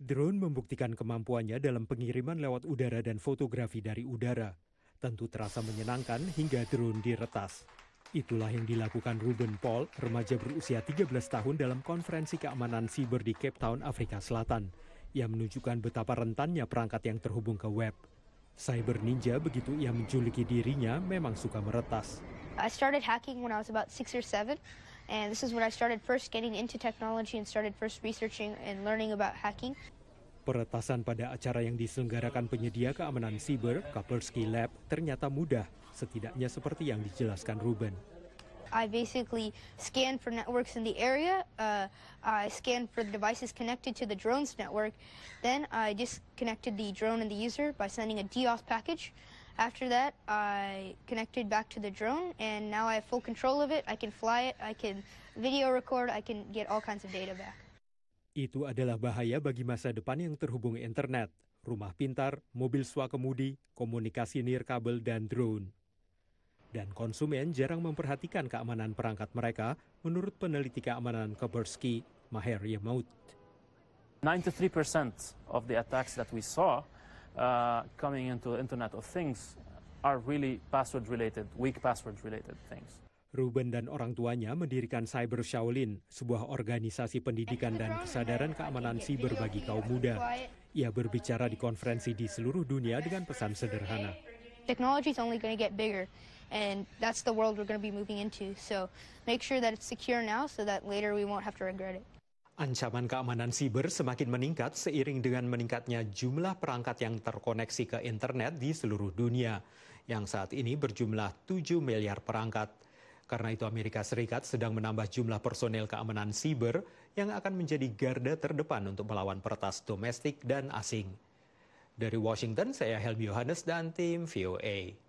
Drone membuktikan kemampuannya dalam pengiriman lewat udara dan fotografi dari udara. Tentu terasa menyenangkan hingga drone diretas. Itulah yang dilakukan Ruben Paul, remaja berusia 13 tahun dalam konferensi keamanan siber di Cape Town, Afrika Selatan. Ia menunjukkan betapa rentannya perangkat yang terhubung ke web. Cyber Ninja begitu ia menjuluki dirinya memang suka meretas. I started hacking when I was about six or seven, and this is when I started first getting into technology and started first researching and learning about hacking. Peretasan pada acara yang diselenggarakan penyedia keamanan siber, Kaspersky Lab, ternyata mudah, setidaknya seperti yang dijelaskan Ruben. I basically scan for networks in the area. Uh, I scan for the devices connected to the drone's network. Then I disconnected the drone and the user by sending a DOS package. After that, I connected back to the drone, and now I have full control of it. I can fly it, I can video record, I can get all kinds of data back. Itu adalah bahaya bagi masa depan yang terhubung internet, rumah pintar, mobil swakemudi, komunikasi nirkabel, dan drone dan konsumen jarang memperhatikan keamanan perangkat mereka, menurut peneliti keamanan Koberski, Maher Yemaut. 93% of the attacks that we saw Uh, coming into the Internet of Things are really password related, weak password related things. Ruben dan orang tuanya mendirikan Cyber Shaolin, sebuah organisasi pendidikan dan kesadaran keamanan siber bagi kaum muda. Ia berbicara di konferensi di seluruh dunia dengan pesan sederhana. Technology is only going to get bigger and that's the world we're going to be moving into. So make sure that it's secure now so that later we won't have to regret it. Ancaman keamanan siber semakin meningkat seiring dengan meningkatnya jumlah perangkat yang terkoneksi ke internet di seluruh dunia, yang saat ini berjumlah 7 miliar perangkat. Karena itu Amerika Serikat sedang menambah jumlah personel keamanan siber yang akan menjadi garda terdepan untuk melawan peretas domestik dan asing. Dari Washington, saya Helmi Yohanes dan tim VOA.